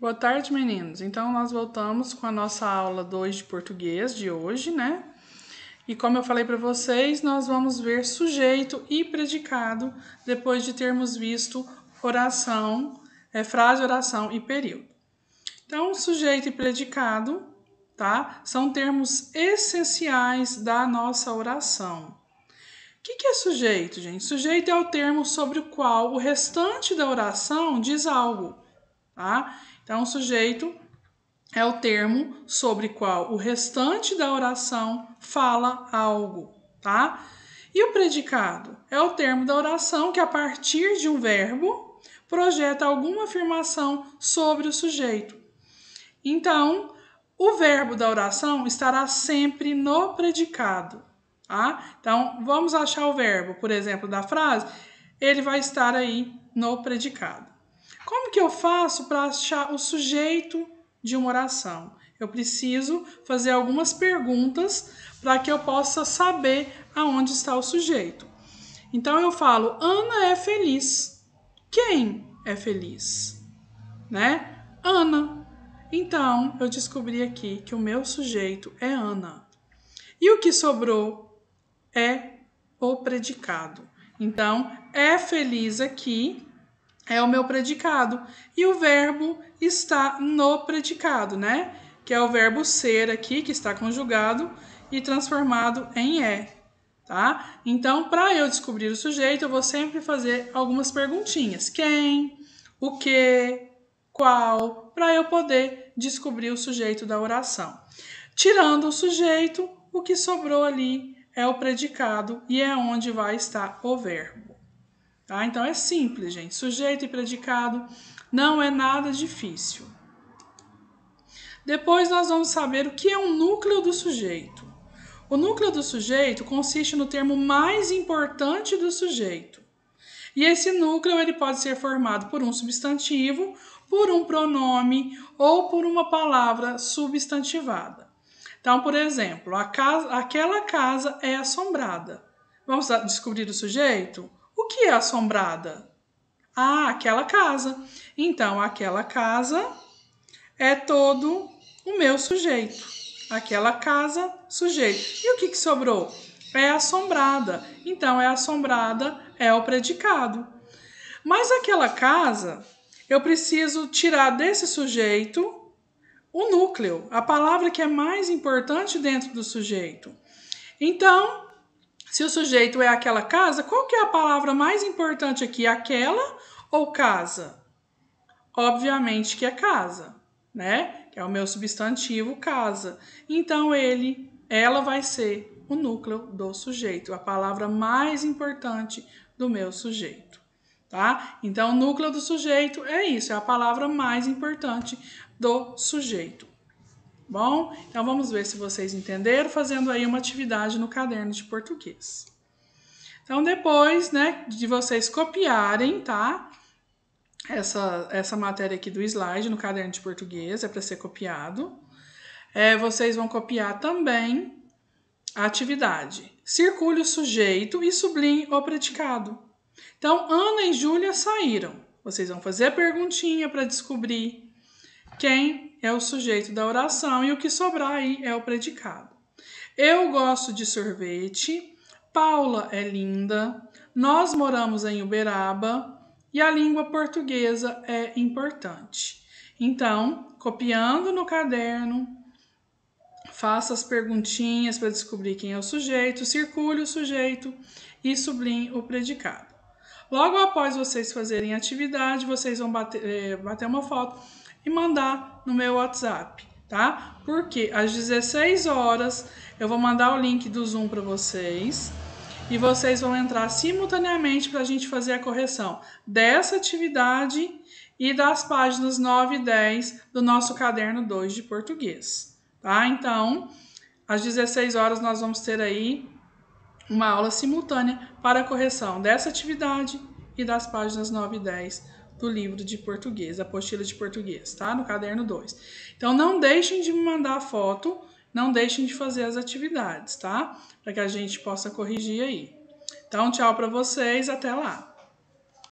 Boa tarde, meninos. Então, nós voltamos com a nossa aula 2 de português de hoje, né? E como eu falei para vocês, nós vamos ver sujeito e predicado depois de termos visto oração, é, frase, oração e período. Então, sujeito e predicado, tá? São termos essenciais da nossa oração. O que, que é sujeito, gente? Sujeito é o termo sobre o qual o restante da oração diz algo, tá? Então, sujeito é o termo sobre qual o restante da oração fala algo, tá? E o predicado é o termo da oração que, a partir de um verbo, projeta alguma afirmação sobre o sujeito. Então, o verbo da oração estará sempre no predicado, tá? Então, vamos achar o verbo, por exemplo, da frase, ele vai estar aí no predicado. Como que eu faço para achar o sujeito de uma oração? Eu preciso fazer algumas perguntas para que eu possa saber aonde está o sujeito. Então eu falo: Ana é feliz. Quem é feliz? Né? Ana. Então eu descobri aqui que o meu sujeito é Ana. E o que sobrou é o predicado. Então, é feliz aqui é o meu predicado. E o verbo está no predicado, né? Que é o verbo ser aqui, que está conjugado e transformado em é, tá? Então, para eu descobrir o sujeito, eu vou sempre fazer algumas perguntinhas. Quem? O que? Qual? Para eu poder descobrir o sujeito da oração. Tirando o sujeito, o que sobrou ali é o predicado e é onde vai estar o verbo. Tá? Então é simples, gente. Sujeito e predicado não é nada difícil. Depois nós vamos saber o que é um núcleo do sujeito. O núcleo do sujeito consiste no termo mais importante do sujeito. E esse núcleo ele pode ser formado por um substantivo, por um pronome ou por uma palavra substantivada. Então, por exemplo, casa, aquela casa é assombrada. Vamos descobrir o sujeito? O que é assombrada? Ah, aquela casa. Então, aquela casa é todo o meu sujeito. Aquela casa, sujeito. E o que, que sobrou? É assombrada. Então, é assombrada é o predicado. Mas aquela casa, eu preciso tirar desse sujeito o núcleo, a palavra que é mais importante dentro do sujeito. Então, se o sujeito é aquela casa, qual que é a palavra mais importante aqui? Aquela ou casa? Obviamente que é casa, né? Que é o meu substantivo casa. Então ele, ela vai ser o núcleo do sujeito, a palavra mais importante do meu sujeito, tá? Então, núcleo do sujeito é isso, é a palavra mais importante do sujeito bom? Então vamos ver se vocês entenderam fazendo aí uma atividade no caderno de português. Então depois, né, de vocês copiarem, tá? Essa, essa matéria aqui do slide no caderno de português é para ser copiado. É, vocês vão copiar também a atividade. Circule o sujeito e sublinhe o predicado. Então, Ana e Júlia saíram. Vocês vão fazer a perguntinha para descobrir quem é o sujeito da oração e o que sobrar aí é o predicado. Eu gosto de sorvete, Paula é linda, nós moramos em Uberaba e a língua portuguesa é importante. Então, copiando no caderno, faça as perguntinhas para descobrir quem é o sujeito, circule o sujeito e sublinhe o predicado. Logo após vocês fazerem a atividade, vocês vão bater, eh, bater uma foto e mandar no meu WhatsApp, tá? Porque às 16 horas eu vou mandar o link do Zoom para vocês e vocês vão entrar simultaneamente para a gente fazer a correção dessa atividade e das páginas 9 e 10 do nosso caderno 2 de português, tá? Então, às 16 horas nós vamos ter aí uma aula simultânea para a correção dessa atividade e das páginas 9 e 10 do livro de português, apostila de português, tá? No caderno 2. Então, não deixem de me mandar foto, não deixem de fazer as atividades, tá? Para que a gente possa corrigir aí. Então, tchau para vocês, até lá!